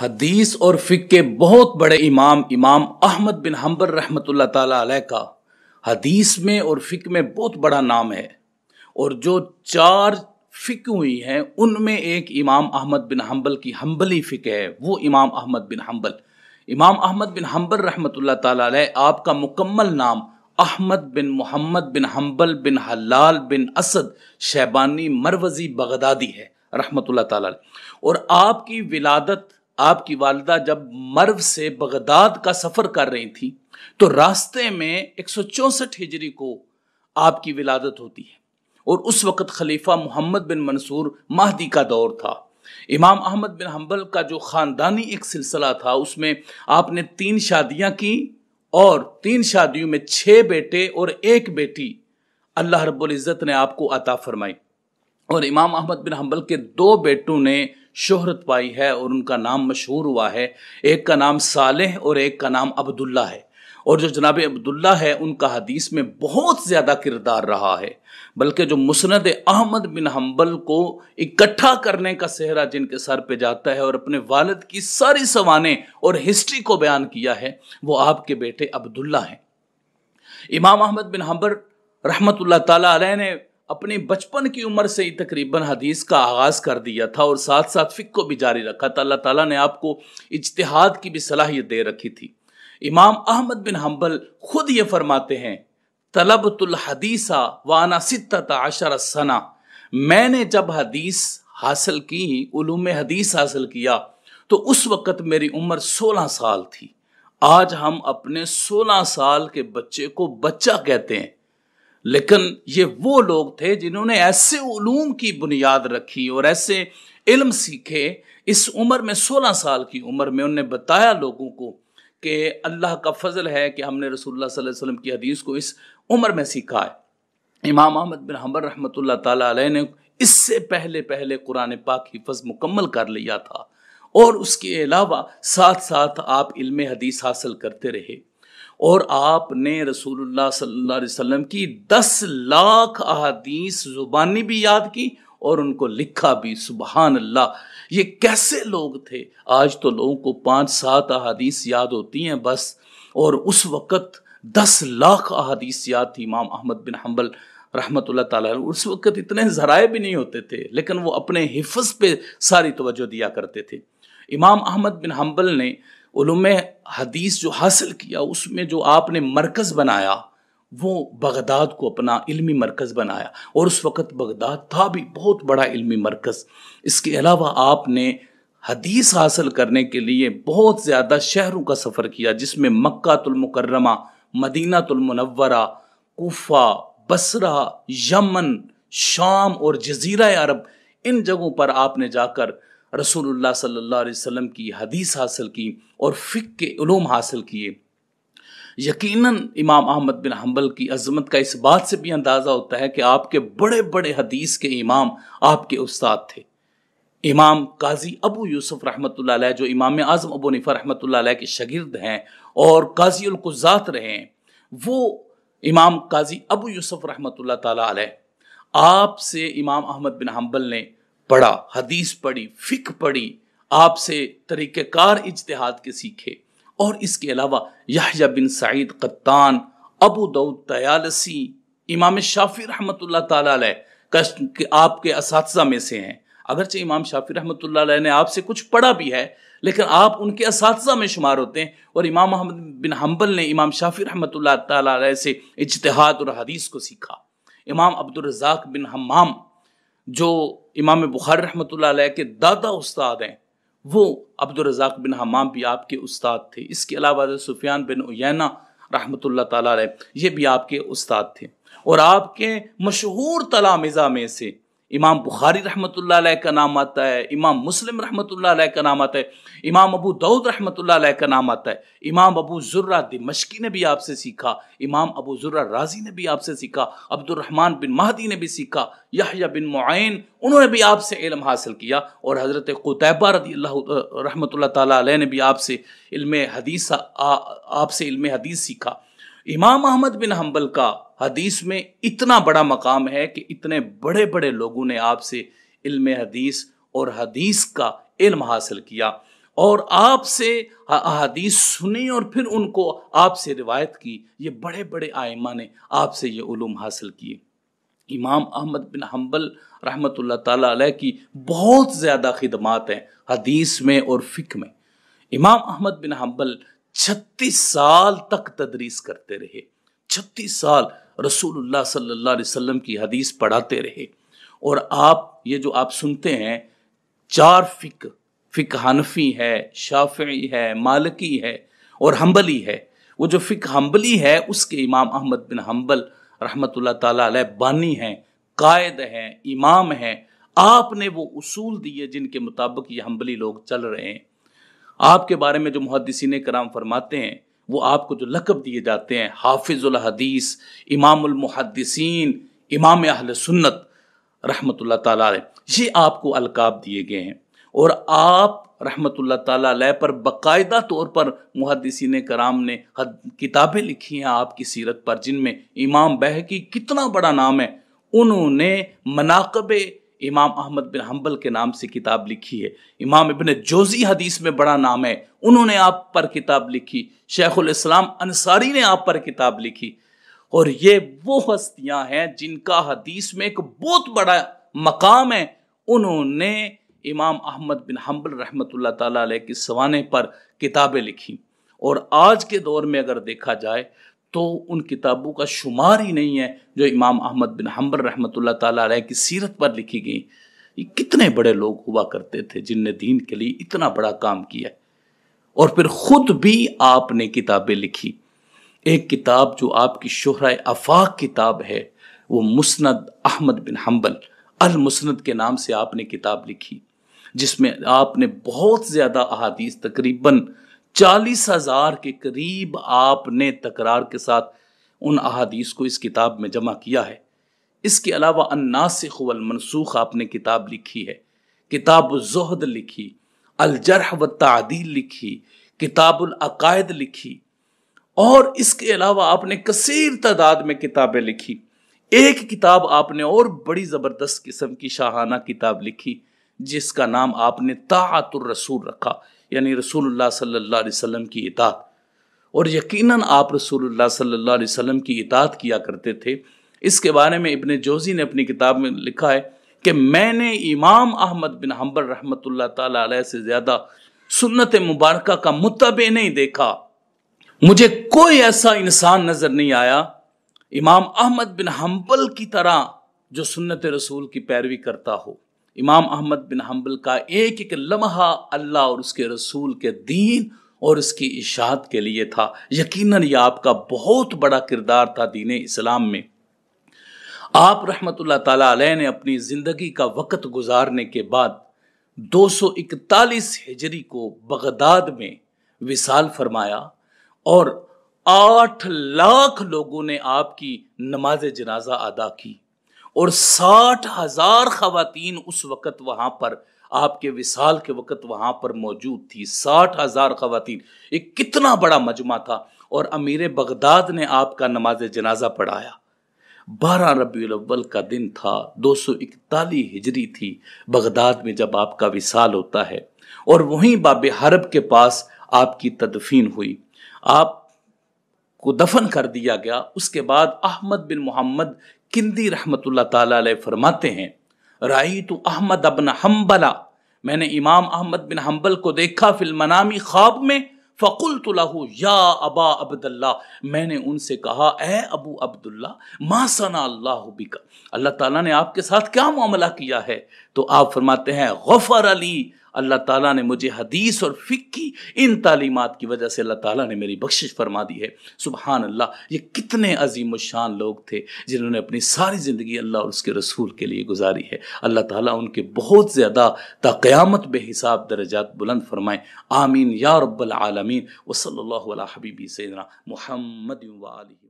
حدیث اور فک کے بہت بڑے امام امام احمد بن حنبل رحمۃ اللہ تعالی علیہ کا حدیث میں اور فک میں بہت بڑا نام ہے اور جو چار فک ہوئی ہیں ان میں ایک امام احمد بن حنبل کی حنبلی فک ہے وہ امام احمد بن حنبل امام احمد بن حنبل رحمۃ اللہ تعالیٰ آپ کا مکمل نام احمد بن محمد بن حنبل بن حلال بن اسد شیبانی مروزی بغدادی ہے رحمۃ اللہ تعالی اور آپ کی ولادت آپ کی والدہ جب مرو سے بغداد کا سفر کر رہی تھی تو راستے میں ایک سو چونسٹھ ہجری کو آپ کی ولادت ہوتی ہے اور اس وقت خلیفہ محمد بن منصور مہدی کا دور تھا امام احمد بن حنبل کا جو خاندانی ایک سلسلہ تھا اس میں آپ نے تین شادیاں کی اور تین شادیوں میں چھ بیٹے اور ایک بیٹی اللہ رب العزت نے آپ کو عطا فرمائی اور امام احمد بن حنبل کے دو بیٹوں نے شہرت پائی ہے اور ان کا نام مشہور ہوا ہے ایک کا نام صالح اور ایک کا نام عبداللہ ہے اور جو جناب عبداللہ ہے ان کا حدیث میں بہت زیادہ کردار رہا ہے بلکہ جو مسند احمد بن حنبل کو اکٹھا کرنے کا صحرا جن کے سر پہ جاتا ہے اور اپنے والد کی ساری سوانے اور ہسٹری کو بیان کیا ہے وہ آپ کے بیٹے عبداللہ ہیں امام احمد بن حنبل رحمت اللہ تعالیٰ علیہ نے اپنی بچپن کی عمر سے ہی تقریباً حدیث کا آغاز کر دیا تھا اور ساتھ ساتھ فقہ کو بھی جاری رکھا تھا اللہ تعالیٰ نے آپ کو اجتہاد کی بھی صلاحیت دے رکھی تھی امام احمد بن حنبل خود یہ فرماتے ہیں طلبت الحدیثہ وانا ستت عشر سنا میں نے جب حدیث حاصل کی علوم حدیث حاصل کیا تو اس وقت میری عمر سولہ سال تھی آج ہم اپنے سولہ سال کے بچے کو بچہ کہتے ہیں لیکن یہ وہ لوگ تھے جنہوں نے ایسے علوم کی بنیاد رکھی اور ایسے علم سیکھے اس عمر میں سولہ سال کی عمر میں ان نے بتایا لوگوں کو کہ اللہ کا فضل ہے کہ ہم نے رسول اللہ صلی اللہ علیہ وسلم کی حدیث کو اس عمر میں سیکھا ہے امام احمد بن حمر رحمۃ اللہ تعالیٰ علیہ نے اس سے پہلے پہلے قرآن پاک حفظ مکمل کر لیا تھا اور اس کے علاوہ ساتھ ساتھ آپ علم حدیث حاصل کرتے رہے اور آپ نے رسول اللہ صلی اللہ علیہ وسلم کی دس لاکھ احادیث زبانی بھی یاد کی اور ان کو لکھا بھی سبحان اللہ یہ کیسے لوگ تھے آج تو لوگوں کو پانچ سات احادیث یاد ہوتی ہیں بس اور اس وقت دس لاکھ احادیث یاد تھی امام احمد بن حنبل رحمت اللہ تعالیٰ اس وقت اتنے ذرائع بھی نہیں ہوتے تھے لیکن وہ اپنے حفظ پہ ساری توجہ دیا کرتے تھے امام احمد بن حنبل نے حدیث جو حاصل کیا اس میں جو آپ نے مرکز بنایا وہ بغداد کو اپنا علمی مرکز بنایا اور اس وقت بغداد تھا بھی بہت بڑا علمی مرکز اس کے علاوہ آپ نے حدیث حاصل کرنے کے لیے بہت زیادہ شہروں کا سفر کیا جس میں مکہ المکرمہ مدینہ المنورہ کوفہ بصرہ یمن شام اور جزیرہ عرب ان جگہوں پر آپ نے جا کر رسول اللہ صلی اللہ علیہ وسلم کی حدیث حاصل کی اور کے علوم حاصل کیے یقیناً امام احمد بن حنبل کی عظمت کا اس بات سے بھی اندازہ ہوتا ہے کہ آپ کے بڑے بڑے حدیث کے امام آپ کے استاد تھے امام قاضی ابو یوسف رحمۃ اللہ علیہ جو امام اعظم ابو نفا رحمۃ اللہ علیہ کے شاگرد ہیں اور قاضی القزات رہے ہیں وہ امام قاضی ابو یوسف رحمۃ اللہ تعالیٰ علیہ آپ سے امام احمد بن حنبل نے پڑھا حدیث پڑھی فک پڑھی آپ سے طریقہ کار اجتہاد کے سیکھے اور اس کے علاوہ یحیٰ بن سعید قطان ابو دعود تیالسی امام شافی رحمۃ اللہ تعالی آپ کے اساتذہ میں سے ہیں اگرچہ امام شافی رحمۃ اللہ علیہ نے آپ سے کچھ پڑھا بھی ہے لیکن آپ ان کے اساتذہ میں شمار ہوتے ہیں اور امام محمد بن حنبل نے امام شافی رحمۃ اللہ تعالی سے اجتہاد اور حدیث کو سیکھا امام عبدالرزاق بن حمام جو امام بخار رحمۃ اللہ علیہ کے دادا استاد ہیں وہ عبدالرزاق بن حمام بھی آپ کے استاد تھے اس کے علاوہ سفیان بن اینا رحمۃ اللہ تعالیٰ علیہ یہ بھی آپ کے استاد تھے اور آپ کے مشہور تلامزہ میں سے امام بخاری رحمۃ اللہ علیہ کا نام آتا ہے امام مسلم رحمۃ اللہ علیہ کا نام آتا ہے امام ابو دعود رحمۃ اللہ علیہ کا نام آتا ہے امام ابو ذرہ دمشقی نے بھی آپ سے سیکھا امام ابو ذرہ راضی نے بھی آپ سے سیکھا عبد الرحمن بن مہدی نے بھی سیکھا یحیٰ بن معین انہوں نے بھی آپ سے علم حاصل کیا اور حضرت قطعبہ رضی اللہ رحمۃ اللہ تعالیٰ علیہ نے بھی آپ سے علم حدیث آپ سے علم حدیث سیکھا امام احمد بن حنبل کا حدیث میں اتنا بڑا مقام ہے کہ اتنے بڑے بڑے لوگوں نے آپ سے علم حدیث اور حدیث کا علم حاصل کیا اور آپ سے حدیث سنی اور پھر ان کو آپ سے روایت کی یہ بڑے بڑے آئمہ نے آپ سے یہ علوم حاصل کیے امام احمد بن حنبل رحمت اللہ تعالیٰ علیہ کی بہت زیادہ خدمات ہیں حدیث میں اور فکر میں امام احمد بن حنبل چھتیس سال تک تدریس کرتے رہے چھتیس سال رسول اللہ صلی اللہ علیہ وسلم کی حدیث پڑھاتے رہے اور آپ یہ جو آپ سنتے ہیں چار حنفی ہے شافعی ہے مالکی ہے اور ہمبلی ہے وہ جو فک حنبلی ہے اس کے امام احمد بن حنبل رحمت اللہ تعالیٰ علیہ بانی ہیں قائد ہیں امام ہیں آپ نے وہ اصول دیے جن کے مطابق یہ حنبلی لوگ چل رہے ہیں آپ کے بارے میں جو محدثین کرام فرماتے ہیں وہ آپ کو جو لقب دیے جاتے ہیں حافظ الحدیث امام المحدثین امام اہل سنت رحمۃ اللہ تعالیٰ علیہ یہ آپ کو القاب دیے گئے ہیں اور آپ رحمۃ اللہ تعالیٰ علیہ پر باقاعدہ طور پر محدثین کرام نے کتابیں لکھی ہیں آپ کی سیرت پر جن میں امام بہ کی کتنا بڑا نام ہے انہوں نے مناقب امام احمد بن حنبل کے نام سے کتاب لکھی ہے امام ابن جوزی حدیث میں بڑا نام ہے انہوں نے آپ پر کتاب لکھی شیخ الاسلام انصاری نے آپ پر کتاب لکھی اور یہ وہ ہستیاں ہیں جن کا حدیث میں ایک بہت بڑا مقام ہے انہوں نے امام احمد بن حنبل رحمت اللہ تعالیٰ علیہ کی سوانے پر کتابیں لکھی اور آج کے دور میں اگر دیکھا جائے تو ان کتابوں کا شمار ہی نہیں ہے جو امام احمد بن حمبر رحمۃ اللہ تعالیٰ علیہ کی سیرت پر لکھی گئیں یہ کتنے بڑے لوگ ہوا کرتے تھے جن نے دین کے لیے اتنا بڑا کام کیا اور پھر خود بھی آپ نے کتابیں لکھی ایک کتاب جو آپ کی شہرہ افاق کتاب ہے وہ مسند احمد بن حنبل المسند کے نام سے آپ نے کتاب لکھی جس میں آپ نے بہت زیادہ احادیث تقریباً چالیس ہزار کے قریب آپ نے تکرار کے ساتھ ان احادیث کو اس کتاب میں جمع کیا ہے اس کے علاوہ الناسخ والمنسوخ آپ نے کتاب لکھی لکھی لکھی ہے کتاب کتاب الزہد الجرح العقائد لکھی اور اس کے علاوہ آپ نے کثیر تعداد میں کتابیں لکھی ایک کتاب آپ نے اور بڑی زبردست قسم کی شاہانہ کتاب لکھی جس کا نام آپ نے طاعت الرسول رکھا یعنی رسول اللہ صلی اللہ علیہ وسلم کی اطاعت اور یقیناً آپ رسول اللہ صلی اللہ علیہ وسلم کی اطاعت کیا کرتے تھے اس کے بارے میں ابن جوزی نے اپنی کتاب میں لکھا ہے کہ میں نے امام احمد بن حنبل رحمۃ اللہ تعالیٰ علیہ سے زیادہ سنت مبارکہ کا متبع نہیں دیکھا مجھے کوئی ایسا انسان نظر نہیں آیا امام احمد بن حنبل کی طرح جو سنت رسول کی پیروی کرتا ہو امام احمد بن حنبل کا ایک ایک لمحہ اللہ اور اس کے رسول کے دین اور اس کی اشاعت کے لیے تھا یقیناً یہ آپ کا بہت بڑا کردار تھا دین اسلام میں آپ رحمت اللہ تعالی نے اپنی زندگی کا وقت گزارنے کے بعد دو سو اکتالیس ہجری کو بغداد میں وصال فرمایا اور آٹھ لاکھ لوگوں نے آپ کی نماز جنازہ ادا کی اور ساٹھ ہزار خواتین اس وقت وہاں پر آپ کے وصال کے وقت وہاں پر موجود تھی ساٹھ ہزار خواتین ایک کتنا بڑا مجمع تھا اور امیر بغداد نے آپ کا نماز جنازہ پڑھایا بارہ ربی الاول کا دن تھا دو سو اکتالی ہجری تھی بغداد میں جب آپ کا وصال ہوتا ہے اور وہیں باب حرب کے پاس آپ کی تدفین ہوئی آپ کو دفن کر دیا گیا اس کے بعد احمد بن محمد کندی رحمت اللہ تعالیٰ علیہ فرماتے ہیں رائی تو احمد ابن حنبلا میں نے امام احمد بن حنبل کو دیکھا فی المنامی خواب میں فقل تو لہو یا ابا عبد میں نے ان سے کہا اے ابو عبداللہ اللہ ماں ثنا اللہ بکا اللہ تعالیٰ نے آپ کے ساتھ کیا معاملہ کیا ہے تو آپ فرماتے ہیں غفر علی اللہ تعالیٰ نے مجھے حدیث اور کی ان تعلیمات کی وجہ سے اللہ تعالیٰ نے میری بخشش فرما دی ہے سبحان اللہ یہ کتنے عظیم و شان لوگ تھے جنہوں نے اپنی ساری زندگی اللہ اور اس کے رسول کے لیے گزاری ہے اللہ تعالیٰ ان کے بہت زیادہ تا قیامت بے حساب درجات بلند فرمائیں آمین یا رب العالمین وصلی اللہ علیہ حبیبی سیدنا محمد و علیہ